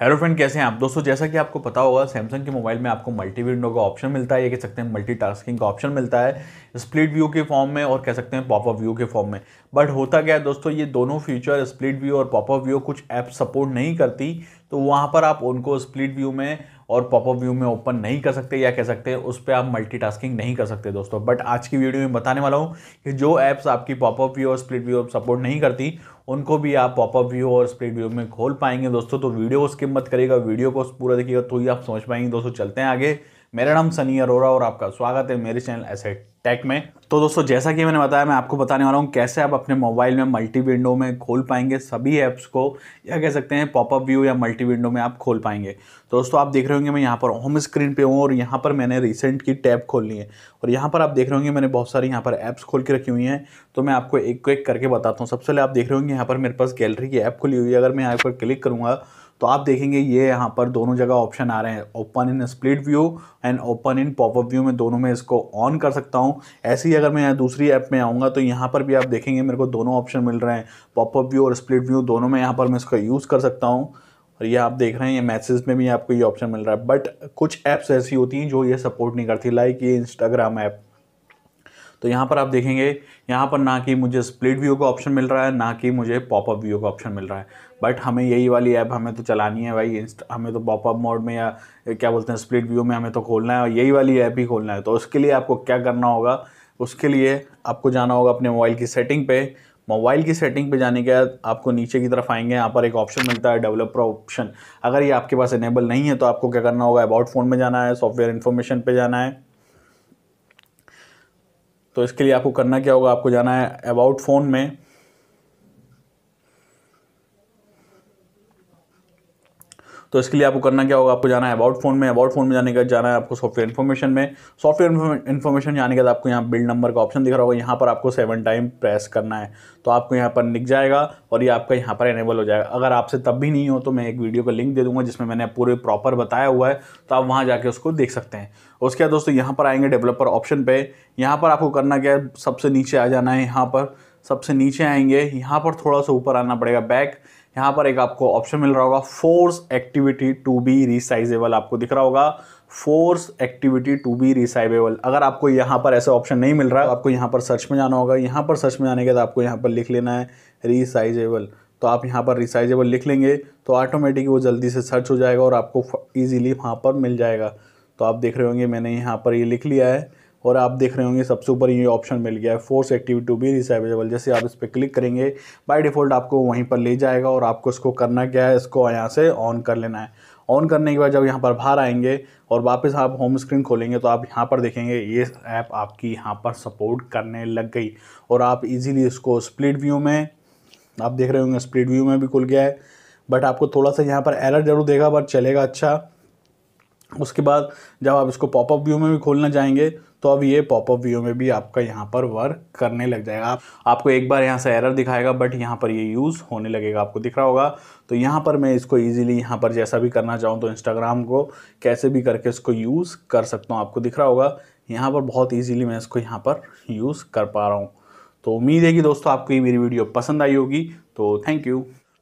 hello friend कैसे हैं आप दोस्तों जैसा कि आपको पता होगा सैमसंग के मोबाइल में आपको मल्टी विंडो का ऑप्शन मिलता है ये कह सकते हैं मल्टीटास्किंग का ऑप्शन मिलता है स्प्लिट व्यू के फॉर्म में और कह सकते हैं पॉपअप व्यू के फॉर्म में बट होता क्या है दोस्तों ये दोनों फीचर स्प्लिट व्यू और पॉपअप व्यू कुछ ऐप सपोर्ट नहीं करती तो वहाँ पर आप उनको स्प्लिट व्यू में और पॉपअप व्यू में ओपन नहीं कर सकते या कह सकते हैं उस पर आप मल्टीटास्किंग नहीं कर सकते दोस्तों बट आज की वीडियो में बताने वाला हूँ कि जो ऐप्स आपकी पॉपअप व्यू और स्प्लिट व्यू सपोर्ट नहीं करती उनको भी आप पॉपअप व्यू और स्प्लिट व्यू में खोल पाएंगे दोस्तों तो वीडियो को स्किप मत करेगा वीडियो को पूरा देखिएगा तो ही आप समझ पाएंगे दोस्तों चलते हैं आगे मेरा नाम सनी अरोरा और आपका स्वागत है मेरे चैनल ऐसे टेक में तो दोस्तों जैसा कि मैंने बताया मैं आपको बताने वाला हूँ कैसे आप अपने मोबाइल में मल्टी विंडो में खोल पाएंगे सभी ऐप्स को या कह सकते हैं पॉपअप व्यू या मल्टी विंडो में आप खोल पाएंगे तो दोस्तों आप देख रहे होंगे मैं यहाँ पर होम स्क्रीन पे हूँ और यहाँ पर मैंने रिसेंट की टैब खोलनी है और यहाँ पर आप देख रहे होंगे मैंने बहुत सारी यहाँ पर ऐप्स खोल के रखी हुई हैं तो मैं आपको एक को एक करके बताता हूँ सबसे पहले आप देख रहे होंगे यहाँ पर मेरे पास गैलरी की ऐप खुली हुई है अगर मैं यहाँ पर क्लिक करूँगा तो आप देखेंगे ये यहाँ पर दोनों जगह ऑप्शन आ रहे हैं open in split view and open in popup view में दोनों में इसको ऑन कर सकता हूँ ऐसे ही अगर मैं यहाँ दूसरी ऐप में आऊँगा तो यहाँ पर भी आप देखेंगे मेरे को दोनों ऑप्शन मिल रहे हैं पॉपअप व्यू और स्प्लिट व्यू दोनों में यहाँ पर मैं इसका यूज़ कर सकता हूँ और ये आप देख रहे हैं ये मैसेज में भी आपको ये ऑप्शन मिल रहा है बट कुछ ऐप्स ऐसी होती हैं जो ये सपोर्ट नहीं करती लाइक ये इंस्टाग्राम ऐप तो यहाँ पर आप देखेंगे यहाँ पर ना कि मुझे स्प्लिट व्यू का ऑप्शन मिल रहा है ना कि मुझे पॉपअप व्यू का ऑप्शन मिल रहा है बट हमें यही वाली ऐप हमें तो चलानी है भाई हमें तो पॉपअप मोड में या क्या बोलते हैं स्प्लिट व्यू में हमें तो खोलना है और यही वाली ऐप ही खोलना है तो उसके लिए आपको क्या करना होगा उसके लिए आपको जाना होगा अपने मोबाइल की सेटिंग पे मोबाइल की सेटिंग पे जाने के बाद आपको नीचे की तरफ आएंगे यहाँ पर एक ऑप्शन मिलता है डेवलपर ऑप्शन अगर ये आपके पास इनेबल नहीं है तो आपको क्या करना होगा अबाउट फ़ोन में जाना है सॉफ्टवेयर इन्फॉर्मेशन पे जाना है तो इसके लिए आपको करना क्या होगा आपको जाना है अबाउट फ़ोन में तो इसके लिए आपको करना क्या होगा आपको जाना है अबाउट फोन में अबाउट फोन में जाने बाद जाना है आपको सॉफ्टवेयर इन्फॉर्मेशन में सॉफ्टवेयर इन्फॉर्मेशन जाने के बाद आपको यहाँ बिल्ड नंबर का ऑप्शन दिख रहा होगा यहाँ पर आपको सेवन टाइम प्रेस करना है तो आपको यहाँ पर निक जाएगा और ये आपका यहाँ पर एनेबल हो जाएगा अगर आपसे तब भी नहीं हो तो मैं एक वीडियो का लिंक दे दूँगा जिसमें मैंने पूरे प्रॉपर बताया हुआ है तो आप वहाँ जाके उसको देख सकते हैं उसके बाद दोस्तों यहाँ पर आएंगे डेवलपर ऑप्शन पे यहाँ पर आपको करना क्या है सबसे नीचे आ जाना है यहाँ पर सबसे नीचे आएंगे यहाँ पर थोड़ा सा ऊपर आना पड़ेगा बैक यहाँ पर एक आपको ऑप्शन मिल रहा होगा force activity to be resizable आपको दिख रहा होगा force activity to be resizable अगर आपको यहाँ पर ऐसा ऑप्शन नहीं मिल रहा है तो आपको यहाँ पर सर्च में जाना होगा यहाँ पर सर्च में जाने के बाद आपको यहाँ पर लिख लेना है रिसाइजेबल तो आप यहाँ पर रिसाइजेबल लिख लेंगे तो ऑटोमेटिक वो जल्दी से सर्च हो जाएगा और आपको ईजिली वहाँ पर मिल जाएगा तो आप देख रहे होंगे मैंने यहाँ पर ये लिख लिया है और आप देख रहे होंगे सबसे ऊपर ये ऑप्शन मिल गया है force active to be resizable जैसे आप इस पर क्लिक करेंगे बाई डिफ़ॉल्ट आपको वहीं पर ले जाएगा और आपको इसको करना क्या है इसको यहाँ से ऑन कर लेना है ऑन करने के बाद जब यहाँ पर बाहर आएंगे और वापस आप होम स्क्रीन खोलेंगे तो आप यहाँ पर देखेंगे ये ऐप आपकी यहाँ पर सपोर्ट करने लग गई और आप इजीली इसको स्प्लिट व्यू में आप देख रहे होंगे स्प्लिट व्यू में भी खुल गया है बट आपको थोड़ा सा यहाँ पर एरर जरूर देगा बट चलेगा अच्छा उसके बाद जब आप इसको पॉपअप व्यू में भी खोलना चाहेंगे तो अब ये पॉपअप व्यू में भी आपका यहाँ पर वर्क करने लग जाएगा आप आपको एक बार यहाँ से एरर दिखाएगा बट यहाँ पर ये यह यूज़ होने लगेगा आपको दिख रहा होगा तो यहाँ पर मैं इसको इजीली यहाँ पर जैसा भी करना चाहूँ तो इंस्टाग्राम को कैसे भी करके इसको यूज़ कर सकता हूँ आपको दिख रहा होगा यहाँ पर बहुत ईजिली मैं इसको यहाँ पर यूज़ कर पा रहा हूँ तो उम्मीद है कि दोस्तों आपको ये मेरी वीडियो पसंद आई होगी तो थैंक यू